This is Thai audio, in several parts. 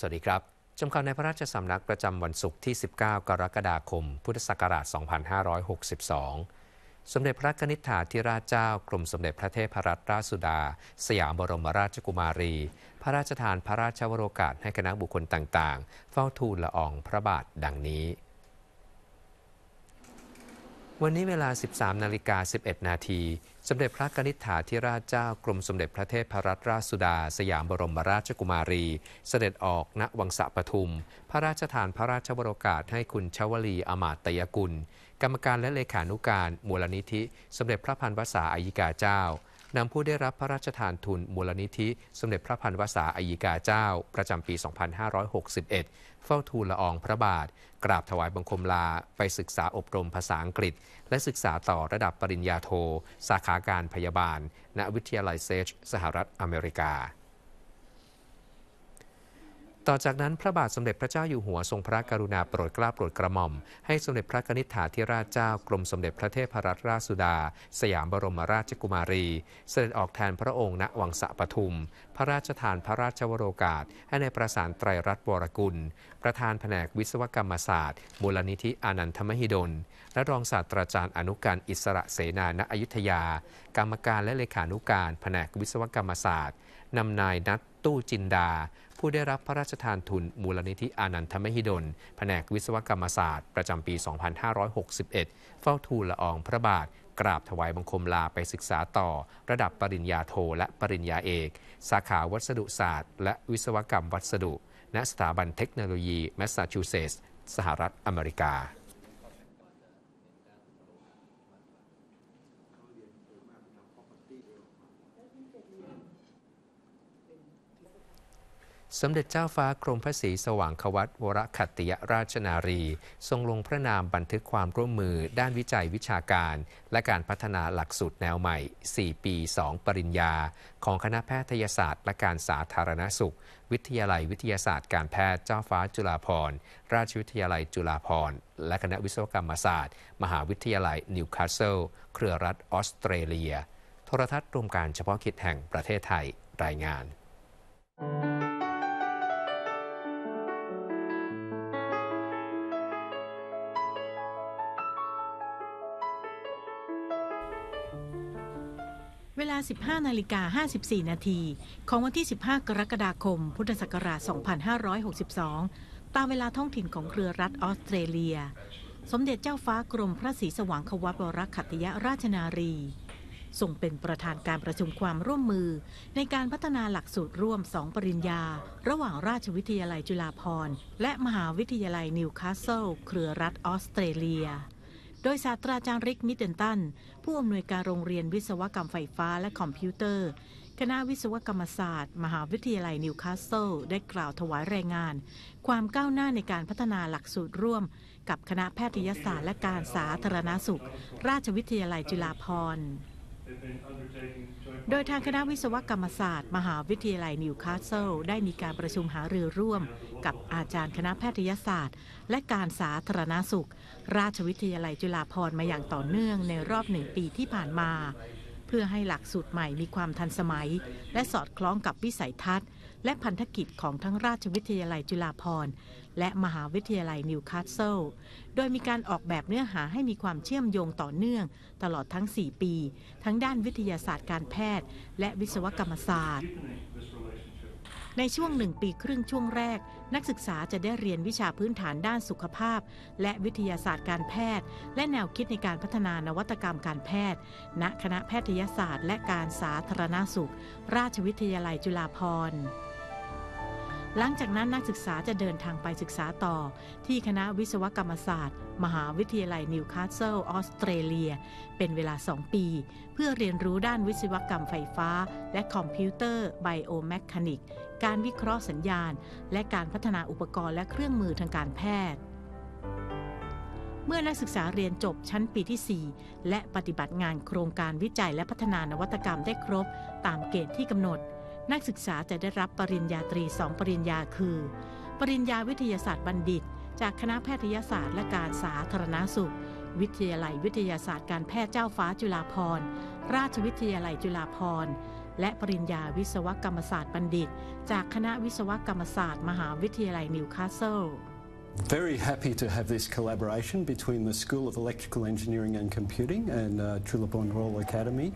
สวัสดีครับชมข่าวในพระราชสำนักประจำวันศุกร์ที่ 19 กรกฎาคม พุทธศักราช 2562 สมเด็จพระนิิฐาธิราชเจ้ากรมสมเด็จพระเทพรัตนราชสุดา สยามบรมราชกุมารี พระราชทานพระราชวโรกาส ให้คณะบุคคลต่างๆ เฝ้าทูลละอองพระบาทดังนี้วันนี้เวลา 13 นาฬิกา 11 นาที สมเด็จพระกนิษฐาธิราชเจ้ากรมสมเด็จพระเทพรัตนราชสุดาสยามบรมราชกุมารี เสด็จออก ณ วังสะปทุม พระราชทานพระราชบรกาศให้คุณชวลีอมาตยกุลกรรมการและเลขานุการมูลนิธิ สมเด็จพระพันวษาอายิกาเจ้านำผู้ได้รับพระราชทานทุนมูลนิธิสมเด็จพระพันวษาอายิกาเจ้า ประจำปี 2561 เฝ้าทูลละอองพระบาท กราบถวายบังคมลาไปศึกษาอบรมภาษาอังกฤษและศึกษาต่อระดับปริญญาโท สาขาการพยาบาล ณวิทยาลัยเซจสหรัฐอเมริกาต่อจากนั้นพระบาทสมเด็จพระเจ้าอยู่หัวทรงพระกรุณาโปรดเกล้าโปรดกระหม่อมให้สมเด็จพระนิิฐาธิราชเจ้ากรมสมเด็จพระเทพรัตนราชสุดา สยามบรมราชกุมารี เสด็จออกแทนพระองค์ณวังสะปทุม พระราชทานพระราชวโรกาสให้ในประสานไตรรัตน์วรกุลประธานแผนกวิศวกรรมศาสตร์มูลนิธิอนันทมหิดล และรองศาสตราจารย์อนุการอิสระเสนาณอยุธยา กรรมการและเลขานุการแผนกวิศวกรรมศาสตร์นำนายนัทตู้จินดาผู้ได้รับพระราชทานทุนมูลนิธิอนันทมหิดลแผนกวิศวกรรมศาสตร์ ประจำปี 2561 เฝ้าทูลละอองพระบาท กราบถวายบังคมลาไปศึกษาต่อ ระดับปริญญาโทและปริญญาเอก สาขาวัสดุศาสตร์และวิศวกรรมวัสดุณสถาบันเทคโนโลยีแมสซาชูเซตส์ สหรัฐอเมริกาสมเด็จเจ้าฟ้ากรมพระศรีสว่างควัตวรขัตติยราชนารี ทรงลงพระนามบันทึกความร่วมมือ ด้านวิจัยวิชาการ และการพัฒนาหลักสูตรแนวใหม่ 4 ปี 2 ปริญญา ของคณะแพทยศาสตร์และการสาธารณสุข วิทยาลัยวิทยาศาสตร์การแพทย์เจ้าฟ้าจุฬาภรณ์ ราชวิทยาลัยจุฬาภรณ์ และคณะวิศวกรรมศาสตร์ มหาวิทยาลัย นิวคาสเซิลเครือรัฐออสเตรเลีย โทรทัศน์รวมการเฉพาะกิจแห่งประเทศไทยรายงาน thank you 15นาฬิกา54 นาที ของวันที่ 15 กรกฎาคม พุทธศักราช2562 ตามเวลาท้องถิ่นของเครือรัฐออสเตรเลีย สมเด็จเจ้าฟ้ากรมพระศรีสว่างควับรคัตยราชนารีทรงเป็นประธานการประชุมความร่วมมือในการพัฒนาหลักสูตรร่วม 2 ปริญญา ระหว่างราชวิทยาลัยจุฬาภรณ์ และมหาวิทยาลัยนิวคาสเซิลเครือรัฐออสเตรเลียโดยศาสตราจารย์ริกมิเดนตันผู้อำนวยการโรงเรียนวิศวกรรมไฟฟ้า และคอมพิวเตอร์ คณะวิศวกรรมศาสตร์ มหาวิทยาลัยนิวคาสเซิลได้กล่าวถวายรายงาน ความก้าวหน้าในการพัฒนาหลักสูตรร่วม กับคณะแพทยศาสตร์และการสาธารณาสุข ราชวิทยาลัยจุฬาภรณ์ โดยทางคณะวิศวกรรมศาสตร์ มหาวิทยาลัยนิวคาสเซิลได้มีการประชุมหารือร่วมกับอาจารย์คณะแพทยศาสตร์ และการสาธารณาสุข ราชวิทยาลัยจุฬาภรมาอย่างต่อเนื่อง ในรอบหนึ่งปีที่ผ่านมา เพื่อให้หลักสูตรใหม่มีความทันสมัย และสอดคล้องกับวิสัยทัศน์ และพันธกิจของทั้งราชวิทยาลัยจุฬาภรและมหาวิทยาลัยนิวคาสเซิลโดยมีการออกแบบเนื้อหาให้มีความเชื่อมโยงต่อเนื่อง ตลอดทั้ง 4 ปี ทั้งด้านวิทยาศาสตร์การแพทย์ และวิศวกรรมศาสตร์ในช่วงหนึ่งปีครึ่งช่วงแรก นักศึกษาจะได้เรียนวิชาพื้นฐานด้านสุขภาพ และวิทยาศาสตร์การแพทย์ และแนวคิดในการพัฒนานวัตกรรมการแพทย์ ณคณะแพทยศาสตร์ และการสาธารณาสุข ราชวิทยาลัยจุฬาภรณ์ หลังจากนั้นนักศึกษาจะเดินทางไปศึกษาต่อ ที่คณะวิศวกรรมศาสตร์มหาวิทยาลัยนิวคาสเซิลออสเตรเลียเป็นเวลา 2 ปี เพื่อเรียนรู้ด้านวิศวกรรมไฟฟ้าและคอมพิวเตอร์ไบโอแมคานิกการวิเคราะห์สัญญาณ และการพัฒนาอุปกรณ์และเครื่องมือทางการแพทย์ เมื่อนักศึกษาเรียนจบชั้นปีที่ 4 และปฏิบัติงานโครงการวิจัยและพัฒนานวัตกรรมได้ครบ ตามเกณฑ์ที่กำหนด นักศึกษาจะได้รับปริญญาตรีสองปริญญาคือ ปริญญาวิทยาศาสตร์บัณฑิต จากคณะแพทยศาสตร์และการสาธารณาสุข วิทยาลัยวิทยาศาสตร์การแพทย์เจ้าฟ้าจุฬาภรณ์ ราชวิทยาลัยจุฬาภรณ์และปริญญาวิศวกรรมศาสตร์บัณฑิต จากคณะวิศวกรรมศาสตร์มหาวิทยาลัยนิวคาสเซิล very happy to have this collaboration between the School of Electrical Engineering and Computing and uh, Royal Academy.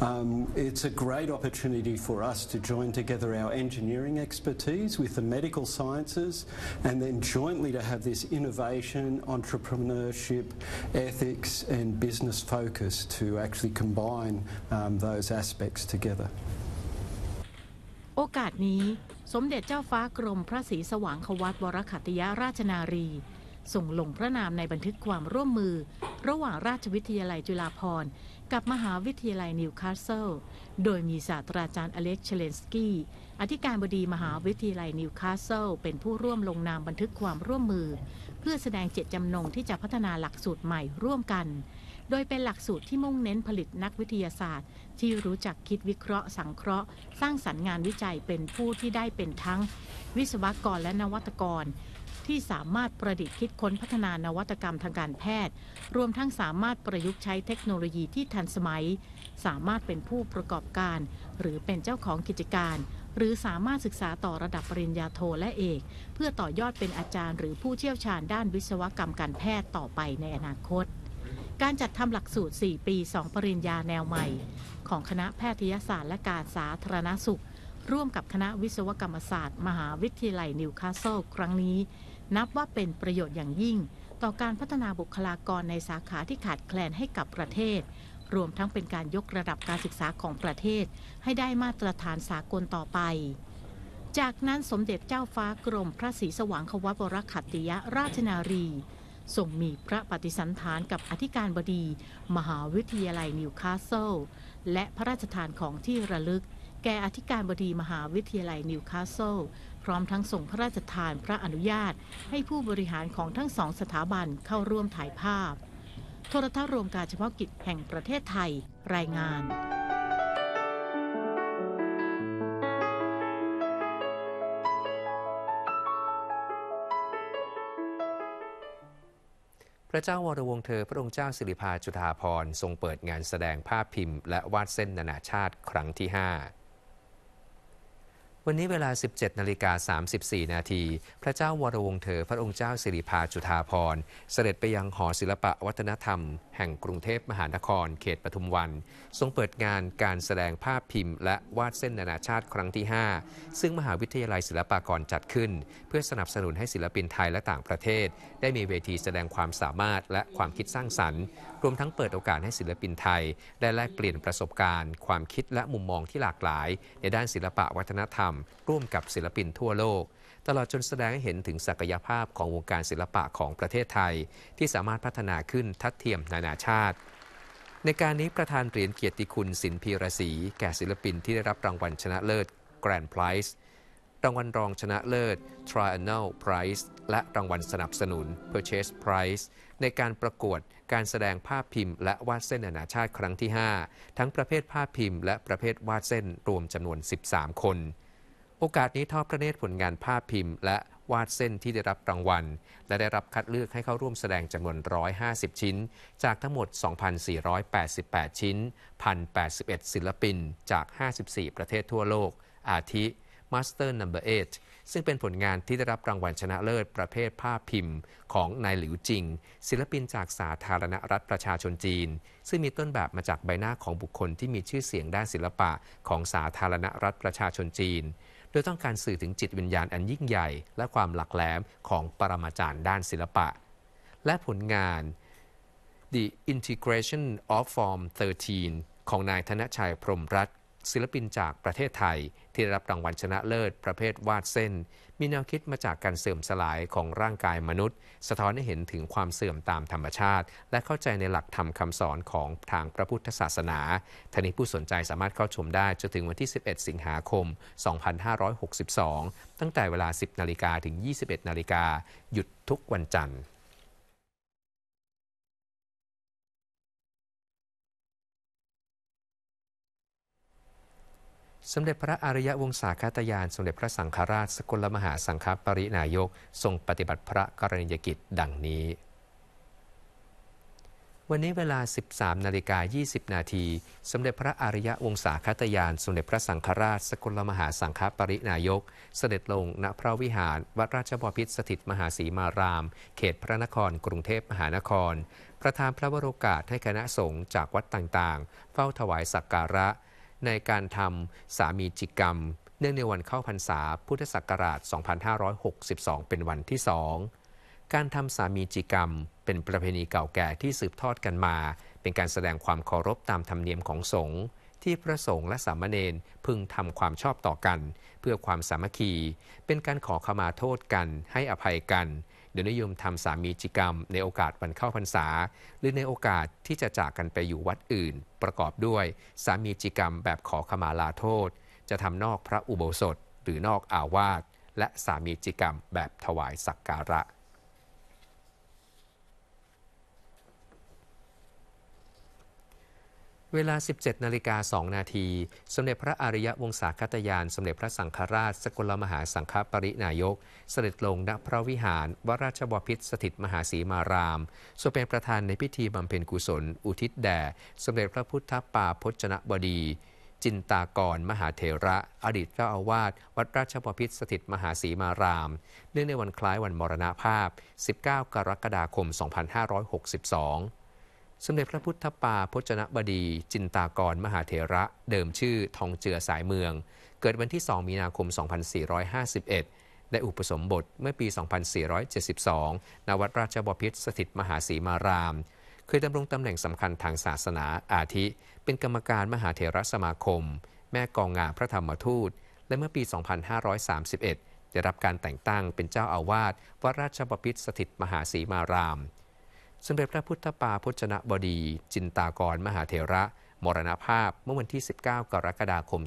Um, it's a great opportunity for us to join together our engineering expertise with the medical sciences and then jointly to have this innovation, entrepreneurship, ethics and business focus to actually combine um, those aspects together. โอกาสนี้สมเด็จเจ้าฟ้ากรมพระศรีสว่างควัตวรขัตยาราชนารีส่งลงพระนามในบันทึกความร่วมมือ ระหว่างราชวิทยาลัยจุฬาภรณ์กับมหาวิทยาลัยนิวคาสเซิลโดยมีศาสตราจารย์อเล็กเชเลนสกี้อธิการบดีมหาวิทยาลัยนิวคาสเซิลเป็นผู้ร่วมลงนามบันทึกความร่วมมือ เพื่อแสดงเจตจำนงที่จะพัฒนาหลักสูตรใหม่ร่วมกันโดยเป็นหลักสูตรที่มุ่งเน้นผลิตนักวิทยาศาสตร์ ที่รู้จักคิดวิเคราะห์สังเคราะห์ สร้างสรรค์งานวิจัยเป็นผู้ที่ได้เป็นทั้งวิศวกรและนวัตกร ที่สามารถประดิษฐ์คิดค้นพัฒนานวัตกรรมทางการแพทย์ รวมทั้งสามารถประยุกต์ใช้เทคโนโลยีที่ทันสมัย สามารถเป็นผู้ประกอบการ หรือเป็นเจ้าของกิจการ หรือสามารถศึกษาต่อระดับปริญญาโทและเอก เพื่อต่อยอดเป็นอาจารย์ หรือผู้เชี่ยวชาญ ด้านวิศวกรรมการแพทย์ต่อไปในอนาคตการจัดทำหลักสูตร 4 ปี 2 ปริญญาแนวใหม่ ของคณะแพทยศาสตร์และการสาธารณสุข ร่วมกับคณะวิศวกรรมศาสตร์ มหาวิทยาลัยนิวคาสเซิลครั้งนี้นับว่าเป็นประโยชน์อย่างยิ่ง ต่อการพัฒนาบุคลากรในสาขาที่ขาดแคลนให้กับประเทศ รวมทั้งเป็นการยกระดับการศึกษาของประเทศ ให้ได้มาตรฐานสากลต่อไป จากนั้นสมเด็จเจ้าฟ้ากรมพระศรีสว่างควัตวรขัตติยราชนารีทรงมีพระปฏิสันฐานกับอธิการบดี มหาวิทยาลัยนิวคาสเซิลและพระราชทานของที่ระลึก แก่อธิการบดีมหาวิทยาลัยนิวคาสเซิลพร้อมทั้งส่งพระราชทานพระอนุญาต ให้ผู้บริหารของทั้งสองสถาบันเข้าร่วมถ่ายภาพ โทรทัศน์รวมการเฉพาะกิจแห่งประเทศไทยรายงานพระเจ้าวรวงเธอพระองค์เจ้าสิริพาจุฑาภรณ์ทรงเปิดงานแสดงภาพพิมพ์และวาดเส้นนานาชาติครั้งที่ 5วันนี้เวลา 17 นาฬิกา 34 นาที พระเจ้า วรวงเธอ พระองค์เจ้า สิริพาจุฑาภรณ์ เสด็จไปยังหอศิลปะวัฒนธรรม แห่งกรุงเทพมหานคร เขตปทุมวัน ทรงเปิดงานการแสดงภาพพิมพ์และวาดเส้นนานาชาติครั้งที่ 5 ซึ่งมหาวิทยาลัยศิลปากรจัดขึ้น เพื่อสนับสนุนให้ศิลปินไทยและต่างประเทศ ได้มีเวทีแสดงความสามารถและความคิดสร้างสรรค์ รวมทั้งเปิดโอกาสให้ศิลปินไทยได้แลกเปลี่ยนประสบการณ์ ความคิดและมุมมองที่หลากหลาย ในด้านศิลปะวัฒนธรรมำร่วมกับศิลปินทั่วโลก ตลอดจนแสดงให้เห็นถึงศักยภาพของวงการศิลปะของประเทศไทย ที่สามารถพัฒนาขึ้นทัดเทียมนานาชาติ ในการนี้ประธานเหรียญเกียรติคุณสินพีรศรีแก่ศิลปินที่ได้รับรางวัลชนะเลิศ Grand Prize รางวัลรองชนะเลิศ t r i a n n a l Prize และรางวัลสนับสนุน Purchase Prize ในการประกวดการแสดงภาพพิมพ์และวาดเส้นนานาชาติครั้งที่ 5 ทั้งประเภทภาพพิมพ์และประเภทวาดเส้น รวมจำนวน 13 คนโอกาสนี้ทอดพระเนตรผลงานภาพพิมพ์และวาดเส้นที่ได้รับรางวัลและได้รับคัดเลือกให้เข้าร่วมแสดงจำนวน 150 ชิ้น จากทั้งหมด 2,488 ชิ้น 1,081 ศิลปินจาก 54 ประเทศทั่วโลก อาทิ Master n o 8ซึ่งเป็นผลงานที่ได้รับรางวัลชนะเลิศประเภทภาพพิมพ์ของนายหลิวจิง ศิลปินจากสาธารณรัฐประชาชนจีน ซึ่งมีต้นแบบมาจากใบหน้าของบุคคลที่มีชื่อเสียงด้านศิลปะของสาธารณรัฐประชาชนจีนโดยต้องการสื่อถึงจิตวิญญาณอันยิ่งใหญ่ และความหลักแหลมของปรมาจารย์ด้านศิลปะ และผลงาน The Integration of Form 13 ของนายธนชัยพรมรัตน์ศิลปินจากประเทศไทย ที่ได้รับรางวัลชนะเลิศประเภทวาดเส้น มีแนวคิดมาจากการเสื่อมสลายของร่างกายมนุษย์ สะท้อนให้เห็นถึงความเสื่อมตามธรรมชาติ และเข้าใจในหลักธรรมคำสอนของทางพระพุทธศาสนาท่านี้ผู้สนใจสามารถเข้าชมได้จนถึงวันที่ 11 สิงหาคม 2562 ตั้งแต่เวลา 10นาฬิกาถึง 21นาฬิกาหยุดทุกวันจันทร์สมเด็จพระอริยวงศาคตยาน สมเด็จพระสังฆราช สกลมหาสังฆปรินายก ทรงปฏิบัติพระกรณียกิจ ดังนี้ วันนี้เวลา 13นาฬิกา20นาที สมเด็จพระอริยวงศาคตยาน สมเด็จพระสังฆราช สกลมหาสังฆปรินายก เสด็จลงณพระวิหารวัดราชบพิตรสถิตมหาสีมาราม เขตพระนคร กรุงเทพมหานครประธานพระวโรกาสให้คณะสงฆ์จากวัดต่าง ๆ เฝ้าถวายสักการะในการทำสามีจิกรรม เนื่องในวันเข้าพรรษา พุทธศักราช2562เป็นวันที่สอง การทำสามีจิกรรมเป็นประเพณีเก่าแก่ที่สืบทอดกันมา เป็นการแสดงความเคารพตามธรรมเนียมของสงฆ์ที่พระสงฆ์และสามเณรพึงทำความชอบต่อกัน เพื่อความสามัคคี เป็นการขอขมาโทษกันให้อภัยกันเดี๋ยวนิยมทำสามีจิกรรมในโอกาสวันเข้าพรรษา หรือในโอกาสที่จะจากกันไปอยู่วัดอื่น ประกอบด้วยสามีจิกรรมแบบขอขมาลาโทษ จะทำนอกพระอุโบสถ หรือนอกอาวาสและสามีจิกรรมแบบถวายสักการะเวลา 17 นาฬิกา 2 นาที สมเด็จพระอริยวงศาคตยาน สมเด็จพระสังฆราช สกลมหาสังฆปรินายก เสด็จลงณพระวิหาร วราชบพิษสถิตมหาศีมารามทรงเป็นประธานในพิธีบำเพ็ญกุศล อุทิศแด่ สมเด็จพระพุทธปาพจนบดี จินตากร มหาเถระ อดีตเจ้าอาวาสวัดราชบพิษสถิตมหาศีมาราม เนื่องในวันคล้ายวันมรณภาพ 19 กรกฎาคม 2562สมเด็จพระพุทธปาพจนบดี จินตากรมหาเถระเดิมชื่อทองเจือสายเมือง เกิดวันที่ 2 มีนาคม 2451 ได้อุปสมบท เมื่อปี 2472ณวัดราชบพิตรสถิตมหาศีมาราม เคยดำรงตำแหน่งสำคัญทางศาสนาอาทิ เป็นกรรมการมหาเถระสมาคม แม่กองงานพระธรรมทูต และเมื่อปี 2531 ได้รับการแต่งตั้งเป็นเจ้าอาวาสวัดราชบพิตรสถิตมหาศีมารามสมเด็จพระพุทธปาพจนบดี จินตากร มหาเถระมรณภาพ เมื่อวันที่ 19 กรกฎาคม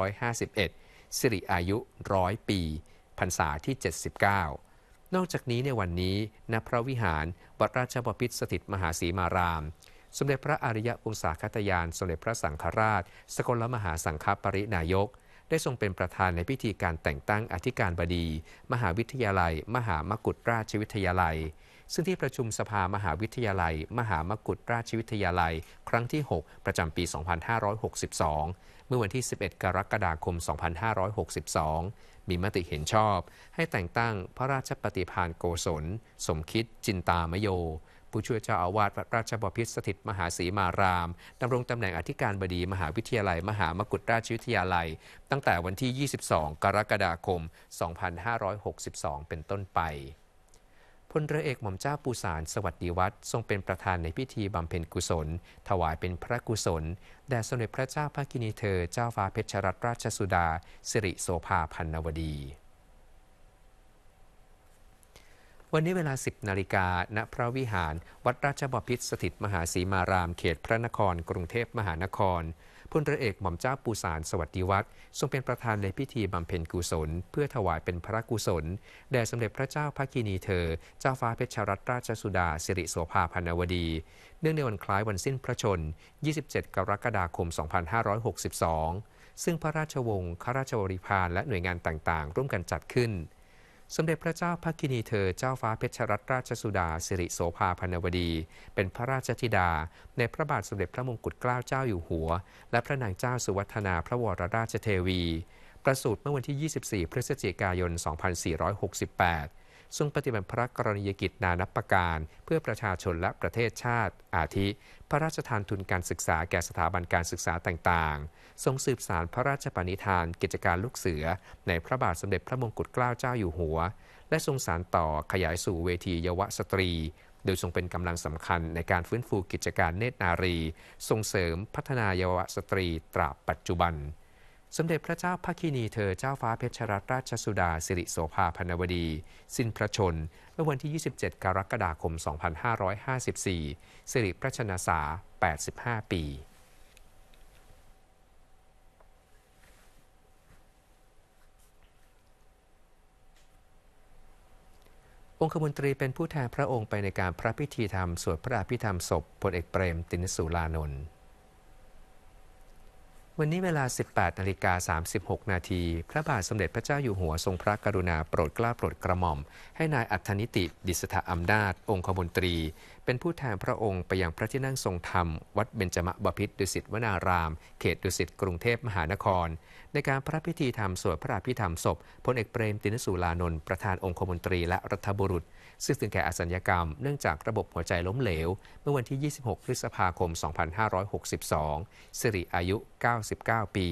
2551 สิริอายุ 100 ปีพรรษาที่ 79 นอกจากนี้ในวันนี้ณพระวิหาร วัดราชบพิตรสถิตมหาศรีมาราม สมเด็จพระอริยองศาคตยาน สมเด็จพระสังฆราช สกลมหาสังฆปรินายก ได้ทรงเป็นประธานในพิธีการแต่งตั้งอธิการบดี มหาวิทยาลัย มหามกุฏราชวิทยาลัยซึ่งที่ประชุมสภามหาวิทยาลัย มหามกุฏราชวิทยาลัย ครั้งที่ 6 ประจำปี 2562 เมื่อวันที่ 11 กรกฎาคม 2562 มีมติเห็นชอบ ให้แต่งตั้งพระราชปฏิพานโกศล สมคิดจินตามโย ผู้ช่วยเจ้าอาวาสพระราชบพิษสถิตมหาศรีมารามดำรงตำแหน่งอธิการบดีมหาวิทยาลัย มหามกุฏราชวิทยาลัย ตั้งแต่วันที่ 22 กรกฎาคม 2562 เป็นต้นไปพลเรือเอกหม่อมเจ้าปูสารสวัสดีวัดทรงเป็นประธานในพิธีบำเพ็ญกุศล ถวายเป็นพระกุศล แด่สมเด็จพระเจ้าพระกินีเธอเจ้าฟ้าเพชรรัตนราชสุดา สิริโสภาพันนวดี วันนี้เวลา 10นาฬิกาณพระวิหารวัดราชบพิตรสถิตมหาสีมารามเขตพระนคร กรุงเทพมหานครพลเรือเอกหม่อมเจ้าปูสารสวัสดีวัตรทรงเป็นประธานในพิธีบำเพ็ญกุศล เพื่อถวายเป็นพระกุศลแด่สมเด็จพระเจ้าพระกินีเธอ เจ้าฟ้าเพชรรัตนราชสุดาสิริโสภาพนวดี เนื่องในวันคล้ายวันสิ้นพระชน 27 กรกฎาคม 2562 ซึ่งพระราชวงศ์ข้าราชบริพารและหน่วยงานต่างๆ ร่วมกันจัดขึ้นสมเด็จพระเจ้าพระกินีเธอ เจ้าฟ้าเพชรรัตนราชสุดาสิริโสภาพนวดี เป็นพระราชธิดา ในพระบาทสมเด็จพระมงกุฎเกล้าเจ้าอยู่หัว และพระนางเจ้าสุวัฒนาพระวรราชเทวี ประสูติเมื่อวันที่ 24 พฤศจิกายน 2468 ทรงปฏิบัติพระกรณียกิจนานับประการ เพื่อประชาชนและประเทศชาติอาทิพระราชทานทุนการศึกษาแก่สถาบันการศึกษาต่าง ๆ ทรงสืบสารพระราชปณิธานกิจการลูกเสือ ในพระบาทสมเด็จพระมงกุฎเกล้าเจ้าอยู่หัว และทรงสารต่อขยายสู่เวทีเยาวสตรี โดยทรงเป็นกำลังสำคัญในการฟื้นฟูกิจการเนตรนารี ส่งเสริมพัฒนาเยาวสตรีตราบ ปัจจุบันสมเด็จพระเจ้าพระคินีเธอเจ้าฟ้าเพชรรัตนราชสุดาสิริโสภาพนวดี สิ้นพระชนเมื่อวันที่ 27 กรกฎาคม 2554 สิริพระชนษา85 ปี องคมนตรีเป็นผู้แทนพระองค์ไปในการพระพิธีธรรมสวดพระอภิธรรมศพพลเอกเปรม ตินสุลานนท์วันนี้เวลา 18นาฬิกา36 นาที พระบาทสมเด็จพระเจ้าอยู่หัวทรงพระกรุณาโปรดเกล้าโปรดกระหม่อม ให้นายอัธนิติ ดิษฐาอำนาจองคมนตรีเป็นผู้แทนพระองค์ไปยังพระที่นั่งทรงธรรมวัดเบญจมบพิตรดุสิตวนาราม เขตดุสิตกรุงเทพมหานคร ในการพระพิธีธรรมสวดพระอภิธรรมศพพลเอกเปรมตินสุลานนท์ประธานองคมนตรีและรัฐบุรุษ ซึ่งถึงแก่อสัญญกรรมเนื่องจากระบบหัวใจล้มเหลว เมื่อวันที่ 26 พฤษภาคม 2562 สิริอายุ 99 ปี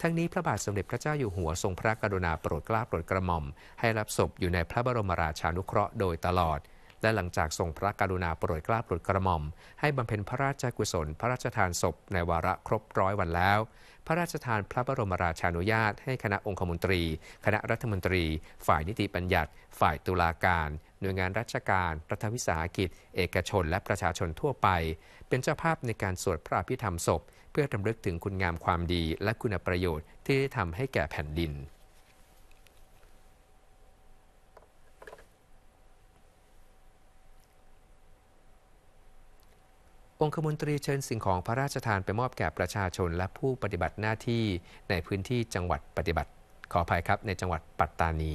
ทั้งนี้พระบาทสมเด็จพระเจ้าอยู่หัวทรงพระกรุณาโปรดเกล้าโปรดกระหม่อม ให้รับศพอยู่ในพระบรมราชานุเคราะห์ โดยตลอดและหลังจากส่งพระกรุณาโปรดกล้าโปรดกระหม่อม ให้บำเพ็ญพระราชกุศลพระราชทานศพในวาระครบร้อยวันแล้ว พระราชทานพระบรมราชานุญาตให้คณะองคมนตรี คณะรัฐมนตรี ฝ่ายนิติบัญญัติ ฝ่ายตุลาการ หน่วยงานราชการรัฐวิสาหกิจ เอกชน และประชาชนทั่วไป เป็นเจ้าภาพในการสวดพระอภิธรรมศพ เพื่อจำลึกถึงคุณงามความดี และคุณประโยชน์ ที่ได้ทำให้แก่แผ่นดินองคมนตรีเชิญสิ่งของพระราชทานไปมอบแก่ประชาชนและผู้ปฏิบัติหน้าที่ในพื้นที่จังหวัดปฏิบัติ ขออภัยครับในจังหวัดปัตตานี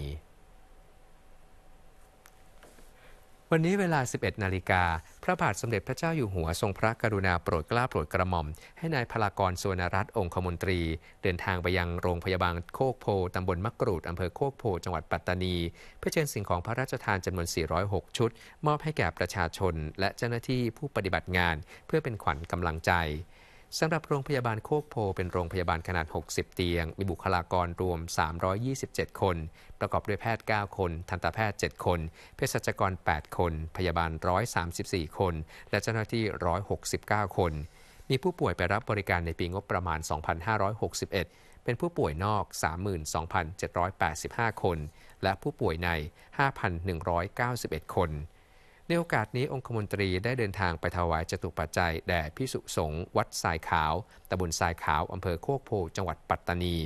วันนี้เวลา 11 นาฬิการะบาทสมเด็จพระเจ้าอยู่หัวทรงพระกรุณาโปรดเกล้าโปรดกระหม่อม ให้นายพลากร สวนรัตน์องคมนตรี เดินทางไปยังโรงพยาบาลโคกโพ ตำบลมะกรูด อำเภอโคกโพ จังหวัดปัตตานี เพื่อเชิญสิ่งของพระราชทานจำนวน 406 ชุด มอบให้แก่ประชาชนและเจ้าหน้าที่ผู้ปฏิบัติงาน เพื่อเป็นขวัญกำลังใจสำหรับโรงพยาบาลโคกโพ เป็นโรงพยาบาลขนาด 60 เตียง มีบุคลากรรวม 327 คน ประกอบด้วยแพทย์ 9 คน ทันตแพทย์ 7 คน เภสัชกร 8 คน พยาบาล 134 คน และเจ้าหน้าที่ 169 คน มีผู้ป่วยไปรับบริการในปีงบประมาณ 2561 เป็นผู้ป่วยนอก 32,785 คน และผู้ป่วยใน 5,191 คนในโอกาสนี้องคมนตรีได้เดินทางไปถวายจตุปัจจัยแด่พิสุสงฆ์วัดทรายขาว ตำบลทรายขาว อำเภอโคกโพจังหวัดปัตตานี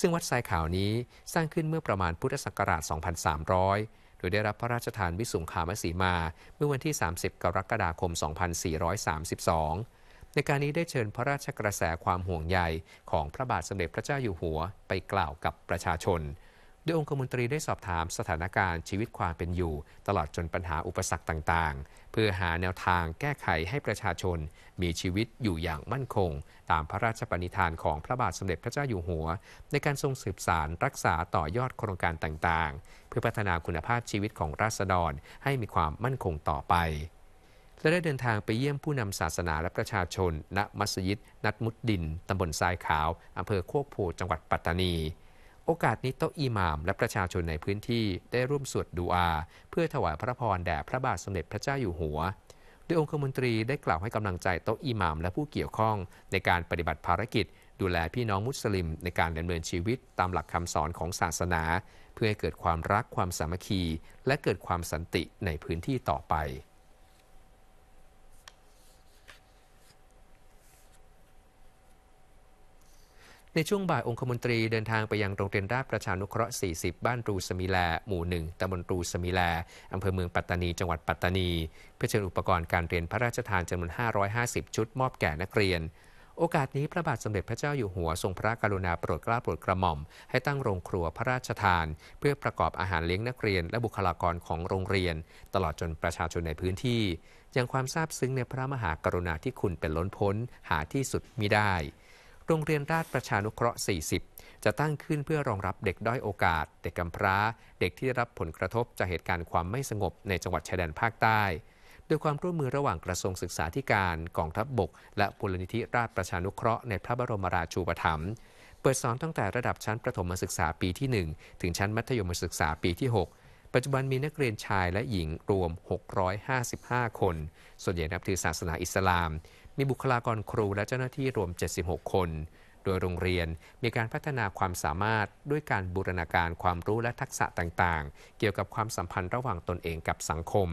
ซึ่งวัดทรายขาวนี้สร้างขึ้นเมื่อประมาณพุทธศักราช 2300 โดยได้รับพระราชทาน วิสุงขามสีมา เมื่อวันที่ 30 กรกฎาคม 2432 ในการนี้ได้เชิญพระราชกระแสความห่วงใยของพระบาทสมเด็จพระเจ้าอยู่หัว ไปกล่าวกับประชาชนโดยองคมนตรีได้สอบถามสถานการณ์ชีวิตความเป็นอยู่ ตลอดจนปัญหาอุปสรรคต่าง ๆ เพื่อหาแนวทางแก้ไขให้ประชาชน มีชีวิตอยู่อย่างมั่นคง ตามพระราชปณิธานของพระบาทสมเด็จพระเจ้าอยู่หัว ในการทรงสืบสารรักษาต่อยอดโครงการต่างๆ เพื่อพัฒนาคุณภาพชีวิตของราษฎรให้มีความมั่นคงต่อไปและได้เดินทางไปเยี่ยมผู้นำศาสนาและประชาชน ณมัสยิด นัดมุดดินตำบลทรายขาวอำเภอโคกโพจังหวัดปัตตานีโอกาสนี้โตอิหม่ามและประชาชนในพื้นที่ได้ร่วมสวดดูอาเพื่อถวายพระพรแด่พระบาทสมเด็จพระเจ้าอยู่หัว โดยองคมนตรีได้กล่าวให้กำลังใจโตอิหม่ามและผู้เกี่ยวข้องในการปฏิบัติภารกิจดูแลพี่น้องมุสลิมในการดำเนินชีวิตตามหลักคำสอนของศาสนาเพื่อให้เกิดความรักความสามัคคีและเกิดความสันติในพื้นที่ต่อไปในช่วงบ่ายองคมนตรีเดินทางไปยังโรงเรียนราชประชานุเคราะห์ 40 บ้านรูสมีแลหมู่ 1ตำบลรูสมีแลอำเภอเมืองปัตตานี จังหวัดปัตตานี เพื่อเชิญอุปกรณ์การเรียนพระราชทานจำนวน 550 ชุดมอบแก่นักเรียน โอกาสนี้พระบาทสมเด็จพระเจ้าอยู่หัวทรงพระกรุณาโปรดเกล้าโปรดกระหม่อมให้ตั้งโรงครัวพระราชทาน เพื่อประกอบอาหารเลี้ยงนักเรียนและบุคลากรของโรงเรียน ตลอดจนประชาชนในพื้นที่ ยังความซาบซึ้งในพระมหากรุณาที่คุณเป็นล้นพ้นหาที่สุดมิได้โรงเรียนราชประชานุเคราะห์ 40 จะตั้งขึ้นเพื่อรองรับเด็กด้อยโอกาส เด็กกำพร้า เด็กที่ได้รับผลกระทบจากเหตุการณ์ความไม่สงบในจังหวัดชายแดนภาคใต้ โดยความร่วมมือระหว่างกระทรวงศึกษาธิการ กองทัพบบกและมุลนิธิราชประชานุเคราะห์ในพระบรมราชูปถัมภ์ เปิดสอนตั้งแต่ระดับชั้นประถมศึกษาปีที่ 1 ถึงชั้นมัธยมศึกษาปีที่ 6 ปัจจุบันมีนักเรียนชายและหญิงรวม 655 คน ส่วนใหญ่นับถือศาสนาอิสลามมีบุคลากรครูและเจ้าหน้าที่รวม 76 คน โดยโรงเรียนมีการพัฒนาความสามารถด้วยการบูรณาการความรู้และทักษะต่างๆ เกี่ยวกับความสัมพันธ์ระหว่างตนเองกับสังคม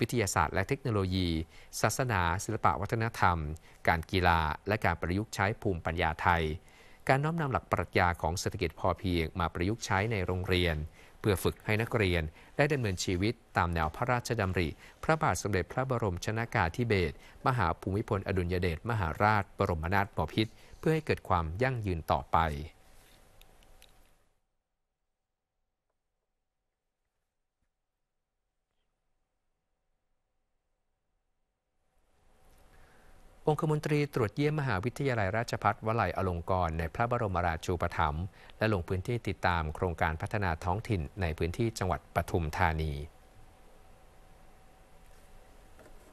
วิทยาศาสตร์และเทคโนโลยี ศาสนาศิลปวัฒนธรรม การกีฬา และการประยุกต์ใช้ภูมิปัญญาไทย การน้อมนำหลักปรัชญาของเศรษฐกิจพอเพียง มาประยุกต์ใช้ในโรงเรียนพื่อฝึกให้นักเรียนได้ดำเนินชีวิตตามแนวพระราชดำริ พระบาทสมเด็จพระบรมชนากาธิเบศรมหาภูมิพลอดุลยเดชมหาราช บรมนาถบพิตรเพื่อให้เกิดความยั่งยืนต่อไปองคมนตรีตรวจเยี่ยม มหาวิทยาลัยราชภัฏวลัยอลงกรณ์ในพระบรมราชูปถัมภ์และลงพื้นที่ติดตามโครงการพัฒนาท้องถิ่นในพื้นที่จังหวัดปทุมธานี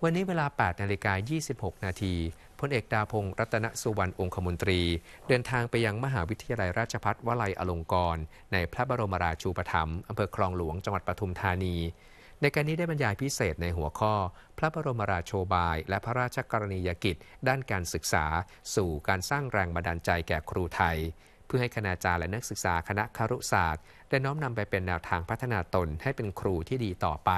วันนี้เวลา8นาฬิกา26 นาทีพลเอกดาพงศ์รัตนสุวรรณองคมนตรีเดินทางไปยังมหาวิทยาลัยราชภัฏวลัยอลงกรณ์ในพระบรมราชูปถัมภ์อำเภอคลองหลวงจังหวัดปทุมธานีในการนี้ได้บรรยายพิเศษในหัวข้อ พระบรมราโชบาย และพระราชกรณียกิจ ด้านการศึกษา สู่การสร้างแรงบันดาลใจแก่ครูไทย เพื่อให้คณาจารย์และนักศึกษาคณะครุศาสตร์ได้น้อมนำไปเป็นแนวทางพัฒนาตนให้เป็นครูที่ดีต่อไป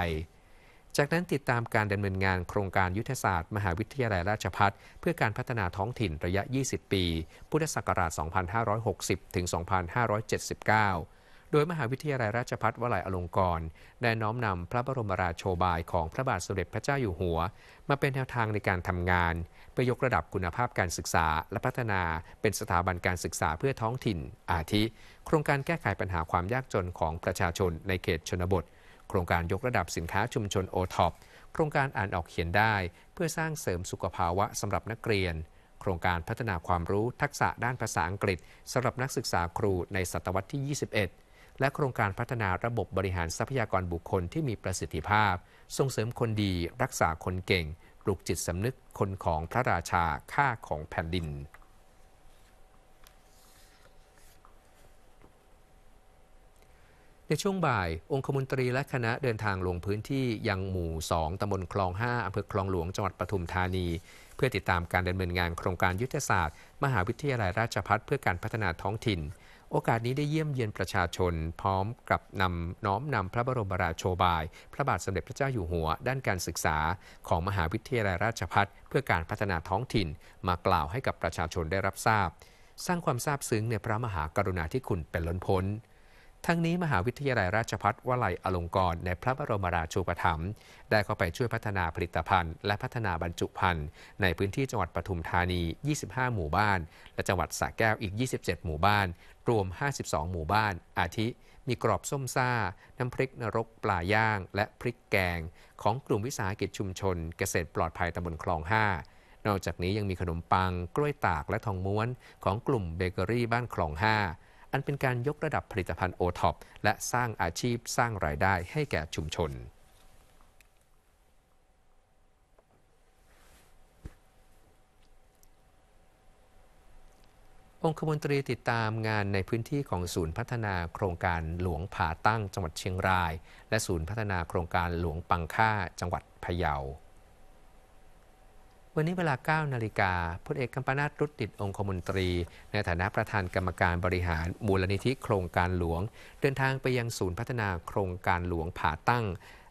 จากนั้นติดตามการดำเนินงานโครงการยุทธศาสตร์มหาวิทยาลัยราชพัฒเพื่อการพัฒนาท้องถิ่นระยะ 20 ปีพุทธศักราช 2560 ถึง 2579ดยมหาวิทยาลัยราชพัฒวลัยอลงกรณ์ได้น้อมนำพระบรมราชโชบาย ของพระบาทสมเด็จพระเจ้าอยู่หัว มาเป็นแนวทางในการทำงานเพื่อยกระดับคุณภาพการศึกษาและพัฒนา เป็นสถาบันการศึกษาเพื่อท้องถิ่นอาทิ โครงการแก้ไขปัญหาความยากจนของประชาชนในเขตชนบท โครงการยกระดับสินค้าชุมชนโอท็อปโครงการอ่านออกเขียนได้ เพื่อสร้างเสริมสุขภาวะสำหรับนักเรียน โครงการพัฒนาความรู้ทักษะด้านภาษาอังกฤษสำหรับนักศึกษาครูในศตวรรษที่21และโครงการพัฒนาระบบบริหารทรัพยากรบุคคลที่มีประสิทธิภาพส่งเสริมคนดีรักษาคนเก่งปลุกจิตสำนึกคนของพระราชาค่าของแผ่นดิน ในช่วงบ่าย องคมนตรีและคณะเดินทางลงพื้นที่ยังหมู่ 2ตำบลคลอง 5อำเภอคลองหลวงจังหวัดปทุมธานี เพื่อติดตามการดำเนินงานโครงการยุทธศาสตร์ มหาวิทยาลัยราชพัฒเพื่อการพัฒนาท้องถิ่นโอกาสนี้ได้เยี่ยมเยียนประชาชน พร้อมกับนำน้อมนำพระบรมราโชบาย พระบาทสมเด็จพระเจ้าอยู่หัวด้านการศึกษาของมหาวิทยาลัยราชพัฒเพื่อการพัฒนาท้องถิ่นมากล่าวให้กับประชาชนได้รับทราบ สร้างความซาบซึ้งในพระมหากรุณาธิคุณเป็นล้นพ้นทั้งนี้มหาวิทยาลัยราชพัฏวลัยอลงกรณ์ในพระบรมราชูปถัมภ์ได้เข้าไปช่วยพัฒนาผลิตภัณฑ์และพัฒนาบรรจุภัณฑ์ในพื้นที่จังหวัดปทุมธานี 25 หมู่บ้าน และจังหวัดสระแก้วอีก 27 หมู่บ้าน รวม 52 หมู่บ้าน อาทิมีกรอบส้มซ่า น้ำพริกนรกปลาย่าง และพริกแกง ของกลุ่มวิสาหกิจชุมชน เกษตรปลอดภัยตำบลคลอง 5 นอกจากนี้ยังมีขนมปังกล้วยตากและทองม้วนของกลุ่มเบเกอรี่บ้านคลอง5ันเป็นการยกระดับผลิตภัณฑ์โอท็อปและสร้างอาชีพสร้างรายได้ให้แก่ชุมชน องคมนตรีติดตามงานในพื้นที่ของศูนย์พัฒนาโครงการหลวงผาตั้งจังหวัดเชียงราย และศูนย์พัฒนาโครงการหลวงปังค่าจังหวัดพะเยาวันนี้เวลา9นาฬิกาพลเอกกัมปนาตรุติดองคมนตรี ในฐานะประธานกรรมการบริหารมูลนิธิโครงการหลวง เดินทางไปยังศูนย์พัฒนาโครงการหลวงผาตั้ง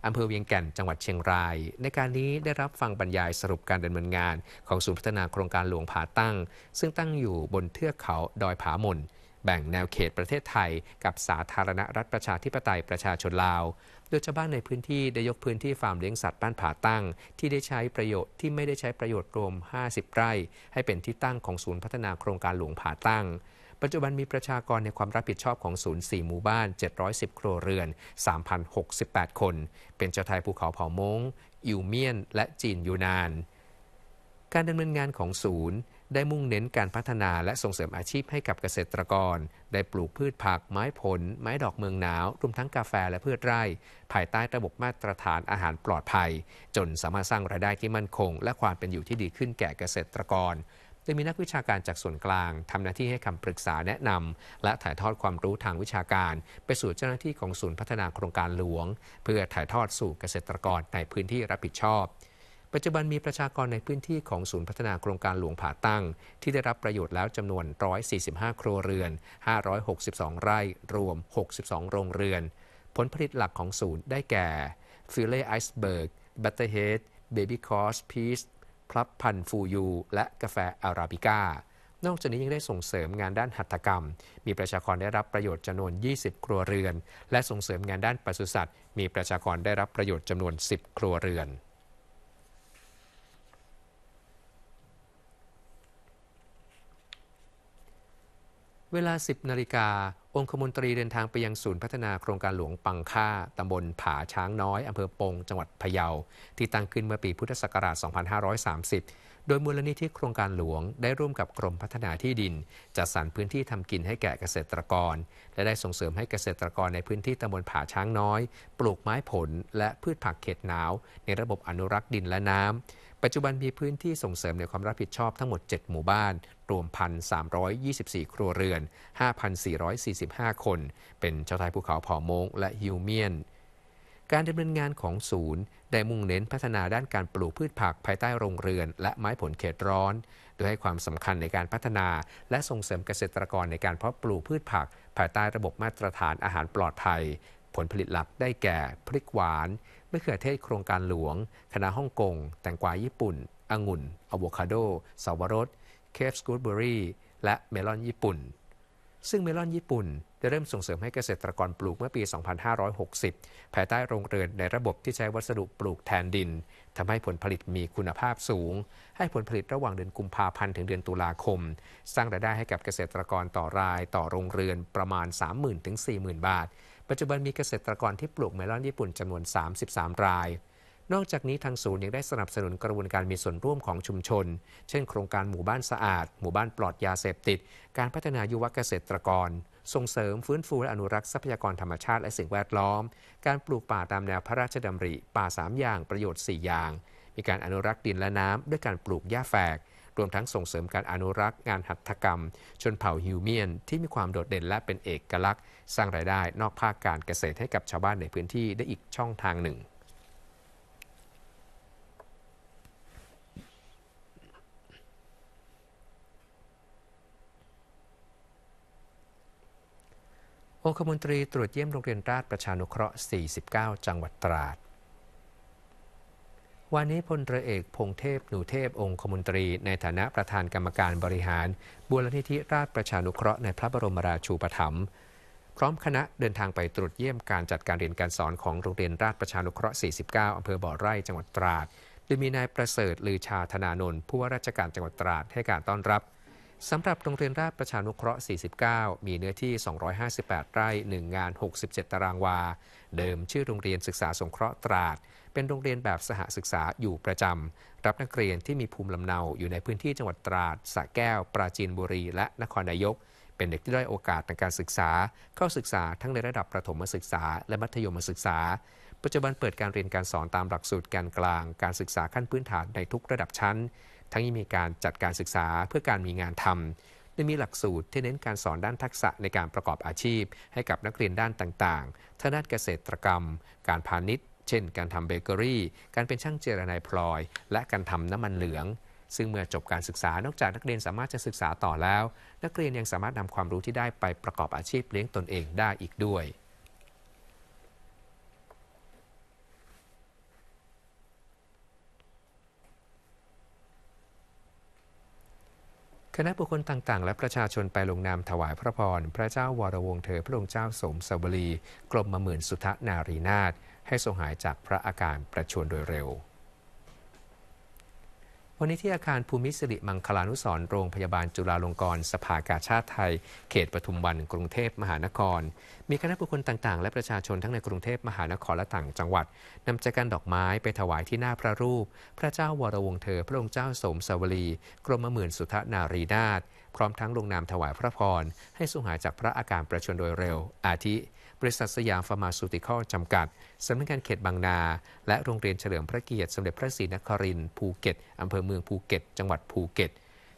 อำเภอเวียงแก่นจังหวัดเชียงราย ในการนี้ได้รับฟังบรรยายสรุปการดำเนินงานของศูนย์พัฒนาโครงการหลวงผาตั้ง ซึ่งตั้งอยู่บนเทือกเขาดอยผาหม่นแบ่งแนวเขตประเทศไทยกับสาธารณรัฐประชาธิปไตยประชาชนลาวโดยชาวบ้านในพื้นที่ ได้ยกพื้นที่ฟาร์มเลี้ยงสัตว์บ้านผาตั้ง ที่ได้ใช้ประโยชน์ที่ไม่ได้ใช้ประโยชน์รวม 50 ไร่ให้เป็นที่ตั้งของศูนย์พัฒนาโครงการหลวงผาตั้ง ปัจจุบันมีประชากรในความรับผิดชอบของศูนย์ 4 หมู่บ้าน 710 ครัวเรือน 3,068 คน เป็นชาวไทยภูเขาเผ่ามงอิวเมียน และจีนยูนาน การดำเนินงานของศูนย์ได้มุ่งเน้นการพัฒนาและส่งเสริมอาชีพให้กับเกษตรกร ได้ปลูกพืชผักไม้ผล ไม้ดอกเมืองหนาวรวมทั้งกาแฟและพืชไร่ภายใต้ระบบมาตรฐานอาหารปลอดภัย จนสามารถสร้างรายได้ที่มั่นคง และความเป็นอยู่ที่ดีขึ้นแก่เกษตรกร โดยมีนักวิชาการจากส่วนกลาง ทำหน้าที่ให้คำปรึกษาแนะนำและถ่ายทอดความรู้ทางวิชาการ ไปสู่เจ้าหน้าที่ของศูนย์พัฒนาโครงการหลวง เพื่อถ่ายทอดสู่เกษตรกรในพื้นที่รับผิดชอบปัจจุบันมีประชากรในพื้นที่ของศูนย์พัฒนาโครงการหลวงผาตั้ง ที่ได้รับประโยชน์แล้วจำนวน 145ครัวเรือน 562 ไร่รวม 62 โรงเรือน ผลผลิตหลักของศูนย์ได้แก่ฟิลเล่ไอซ์เบิร์กบัตเตอร์เฮดเบบี้คอสพีชพลับพันฟูยู และกาแฟอาราบิก้า นอกจากนี้ยังได้ส่งเสริมงานด้านหัตถกรรม มีประชากรได้รับประโยชน์จำนวน 20 ครัวเรือน และส่งเสริมงานด้านปศุสัตว์มีประชากรได้รับประโยชน์จำนวน 10 ครัวเรือนเวลา 10นาฬิกา องคมนตรีเดินทางไปยังศูนย์พัฒนาโครงการหลวงปังค่า ตำบลผาช้างน้อย อำเภอปงจังหวัดพะเยา ที่ตั้งขึ้นเมื่อปีพุทธศักราช 2530โดยมูลนิธิโครงการหลวง ได้ร่วมกับกรมพัฒนาที่ดิน จัดสรรพื้นที่ทำกินให้แก่เกษตรกร และได้ส่งเสริมให้เกษตรกรในพื้นที่ตำบลผาช้างน้อย ปลูกไม้ผลและพืชผักเขตหนาวในระบบอนุรักษ์ดินและน้ำปัจจุบันมีพื้นที่ส่งเสริมในความรับผิดชอบทั้งหมด 7 หมู่บ้าน รวม 1,324 ครัวเรือน 5,445 คน เป็นชาวไทยภูเขาผ่อมงและฮิวเมียนการดำเนินงานของศูนย์ ได้มุ่งเน้นพัฒนาด้านการปลูกพืชผักภายใต้โรงเรือนและไม้ผลเขตร้อน โดยให้ความสำคัญในการพัฒนา และส่งเสริมเกษตรกรในการเพาะปลูกพืชผักภายใต้ระบบมาตรฐานอาหารปลอดภัย ผลผลิตหลักได้แก่พริกหวาน มะเขือเทศโครงการหลวง คณะฮ่องกง แตงกวาญี่ปุ่น องุ่นอะโวคาโดสวรส เคฟสกูตเบอรี่ และเมลอนญี่ปุ่นซึ่งเมลอนญี่ปุ่นได้เริ่มส่งเสริมให้เกษตรกรปลูกเมื่อปี 2560 ภายใต้โรงเรือนในระบบที่ใช้วัสดุปลูกแทนดิน ทำให้ผลผลิตมีคุณภาพสูง ให้ผลผลิตระหว่างเดือนกุมภาพันธ์ถึงเดือนตุลาคม สร้างรายได้ให้กับเกษตรกรต่อรายต่อโรงเรือนประมาณ 30,000 ถึง 40,000 บาท ปัจจุบันมีเกษตรกรที่ปลูกเมลอนญี่ปุ่นจำนวน 33 รายนอกจากนี้ทางศูนย์ยังได้สนับสนุนกระบวนการมีส่วนร่วมของชุมชน เช่นโครงการหมู่บ้านสะอาด หมู่บ้านปลอดยาเสพติด การพัฒนายุวกเกษตรกร ส่งเสริมฟื้นฟูและอนุรักษ์ทรัพยากรธรรมชาติ และสิ่งแวดล้อม การปลูกป่าตามแนวพระราชดำริป่า 3 อย่างประโยชน์ 4 อย่าง มีการอนุรักษ์ดินและน้ำด้วยการปลูกหญ้าแฝก รวมทั้งส่งเสริมการอนุรักษ์งานหัตถกรรม ชนเผ่าฮิวเมียนที่มีความโดดเด่นและเป็นเอกลักษณ์ สร้างรายได้นอกภาคการเกษตรให้กับชาวบ้านในพื้นที่ได้อีกช่องทางหนึ่งองคมนตรี ตรวจเยี่ยมโรงเรียนราชประชานุเคราะห์ 49 จังหวัดตราด วันนี้พลเรือเอกพงเทพหนูเทพองคมนตรีในฐานะประธานกรรมการบริหารบูรณิธิราชประชานุเคราะห์ในพระบรมราชูปถัมภ์พร้อมคณะเดินทางไปตรวจเยี่ยมการจัดการเรียนการสอนของโรงเรียนราชประชานุเคราะห์ 49 อำเภอบ่อไร่ จังหวัดตราด โดยมีนายประเสริฐลือชาธนานนท์ผู้ว่าราชการจังหวัดตราดให้การต้อนรับสำหรับโรงเรียนราชประชานุเคราะห์ 49 มีเนื้อที่ 258 ไร่ 1 งาน 67 ตารางวา เดิมชื่อโรงเรียนศึกษาสงเคราะห์ตราด เป็นโรงเรียนแบบสหศึกษาอยู่ประจำ รับนักเรียนที่มีภูมิลำเนาอยู่ในพื้นที่จังหวัดตราดสระแก้ว ปราจีนบุรี และนครนายก เป็นเด็กที่ได้โอกาสในการศึกษา เข้าศึกษาทั้งในระดับประถมศึกษาและมัธยมศึกษา ปัจจุบันเปิดการเรียนการสอนตามหลักสูตรการกลาง การศึกษาขั้นพื้นฐานในทุกระดับชั้นทั้งยังมีการจัดการศึกษาเพื่อการมีงานทำโดยมีหลักสูตรที่เน้นการสอนด้านทักษะในการประกอบอาชีพ ให้กับนักเรียนด้านต่าง ๆทางด้านเกษตรกรรม การพาณิชย์ เช่น การทำเบเกอรี่ การเป็นช่างเจรนายพลอย และการทำน้ำมันเหลือง ซึ่งเมื่อจบการศึกษา นอกจากนักเรียนสามารถจะศึกษาต่อแล้ว นักเรียนยังสามารถนำความรู้ที่ได้ไปประกอบอาชีพเลี้ยงตนเองได้อีกด้วยคณะบุคคลต่างๆ และประชาชนไปลงนามถวายพระพรพระเจ้าวรวงเธอพระองค์เจ้าสมสบรีกรมมหมื่นสุทธนารีนาถให้ทรงหายจากพระอาการประชวนโดยเร็วันนี้ที่อาคาร ภูมิสิริมังคลานุสรโรงพยาบาลจุฬาลงกรณ์สภากาชาติไทย เขตปทุมวัน กรุงเทพมหานคร มีคณะบุคคลต่างๆ และประชาชนทั้งในกรุงเทพมหานครและต่างจังหวัดนำแจกันดอกไม้ไปถวายที่หน้าพระรูป พระเจ้าวรวงเธอ พระองค์เจ้าสมสวรีกรมหมื่นสุทนารีนาถพร้อมทั้งลงนามถวายพระพรให้สุหายจากพระอาการประชวรโดยเร็ว อาทิบริษัทสยามฟาร์มาสูติคอลจำกัด สำนักงานเขตบางนา และโรงเรียนเฉลิมพระเกียรติสมเด็จพระศรีนครินทร์ภูเก็ต อำเภอเมืองภูเก็ต จังหวัดภูเก็ต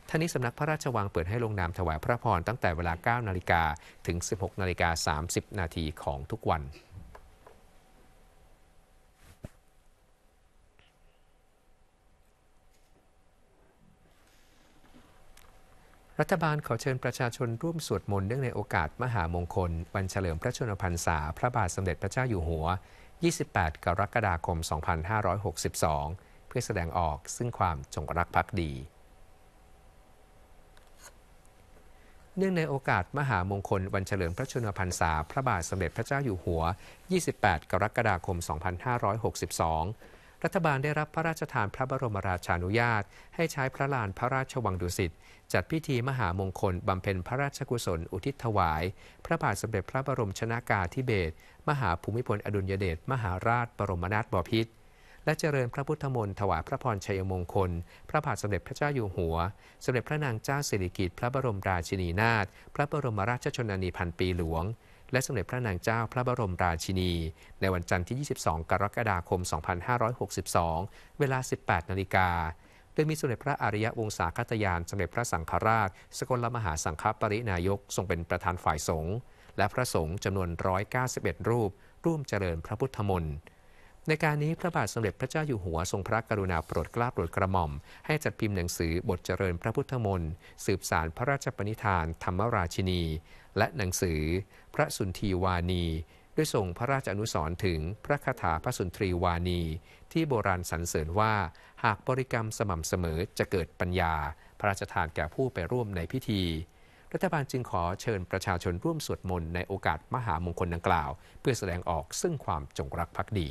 ท่านี้สำนักพระราชวังเปิดให้ลงนามถวายพระพรตั้งแต่เวลา 9นาฬิกาถึง 16นาฬิกา30นาทีของทุกวันรัฐบาลขอเชิญประชาชนร่วมสวดมนต์เนื่องในโอกาสมหามงคล วันเฉลิมพระชนมพรรษา พระบาทสมเด็จพระเจ้าอยู่หัว 28 กรกฎาคม 2562 เพื่อแสดงออกซึ่งความจงรักภักดี เนื่องในโอกาสมหามงคล วันเฉลิมพระชนมพรรษาพระบาทสมเด็จพระเจ้าอยู่หัว 28 กรกฎาคม 2562รัฐบาลได้รับพระราชทานพระบรมราชานุญาต ให้ใช้พระลานพระราชวังดุสิตจัดพิธีมหามงคลบำเพ็ญพระราชกุศลอุทิศถวาย พระบาทสมเด็จพระบรมชนากาธิเบศรมหาภูมิพลอดุลยเดชมหาราชบรมนาถบพิตรและเจริญพระพุทธมนต์ถวายพระพรชัยมงคลพระบาทสมเด็จพระเจ้าอยู่หัวสมเด็จพระนางเจ้าสิริกิติ์พระบรมราชินีนาถพระบรมราชชนนีพันปีหลวงและสมเด็จพระนางเจ้าพระบรมราชินี ในวันจันทร์ที่ 22 กรกฎาคม 2562 เวลา 18 นาฬิกาโดยมีสมเด็จพระอริยวงศาคตยาน สมเด็จพระสังฆราช สกลมหาสังฆปรินายก ทรงเป็นประธานฝ่ายสงฆ์และพระสงฆ์จำนวน 191 รูปร่วมเจริญพระพุทธมนต์ในการนี้พระบาทสมเด็จพระเจ้าอยู่หัวทรงพระกรุณาโปรดเกล้าโปรดกระหม่อม ให้จัดพิมพ์หนังสือบทเจริญพระพุทธมนต์สืบสารพระราชปณิธานธรรมราชินี และหนังสือพระสุนทรีวานี ด้วยทรงพระราชอนุสรถึงพระคาถาพระสุนทรีวานี ที่โบราณสรรเสริญว่า หากบริกรรมสม่ำเสมอจะเกิดปัญญา พระราชทานแก่ผู้ไปร่วมในพิธี รัฐบาลจึงขอเชิญประชาชนร่วมสวดมนต์ในโอกาสมหามงคลดังกล่าว เพื่อแสดงออกซึ่งความจงรักภักดี